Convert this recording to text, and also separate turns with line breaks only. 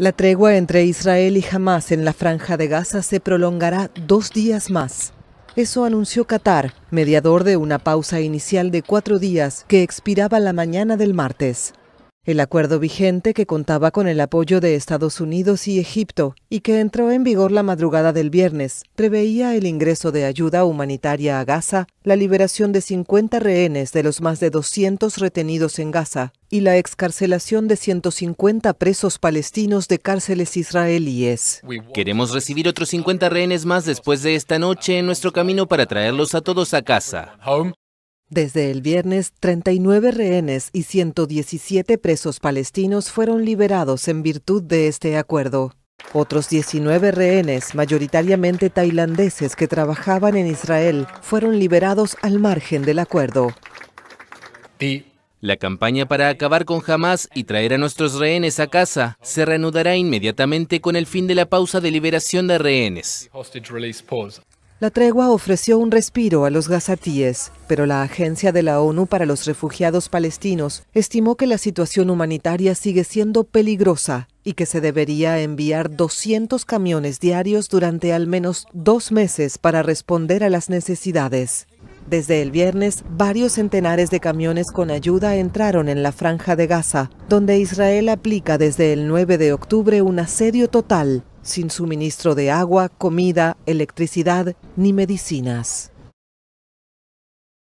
La tregua entre Israel y Hamas en la franja de Gaza se prolongará dos días más. Eso anunció Qatar, mediador de una pausa inicial de cuatro días que expiraba la mañana del martes. El acuerdo vigente, que contaba con el apoyo de Estados Unidos y Egipto y que entró en vigor la madrugada del viernes, preveía el ingreso de ayuda humanitaria a Gaza, la liberación de 50 rehenes de los más de 200 retenidos en Gaza y la excarcelación de 150 presos palestinos de cárceles israelíes.
Queremos recibir otros 50 rehenes más después de esta noche en nuestro camino para traerlos a todos a casa.
Desde el viernes, 39 rehenes y 117 presos palestinos fueron liberados en virtud de este acuerdo. Otros 19 rehenes, mayoritariamente tailandeses que trabajaban en Israel, fueron liberados al margen del acuerdo.
La campaña para acabar con Hamas y traer a nuestros rehenes a casa se reanudará inmediatamente con el fin de la pausa de liberación de rehenes.
La tregua ofreció un respiro a los gazatíes, pero la Agencia de la ONU para los Refugiados Palestinos estimó que la situación humanitaria sigue siendo peligrosa y que se debería enviar 200 camiones diarios durante al menos dos meses para responder a las necesidades. Desde el viernes, varios centenares de camiones con ayuda entraron en la franja de Gaza, donde Israel aplica desde el 9 de octubre un asedio total sin suministro de agua, comida, electricidad ni medicinas.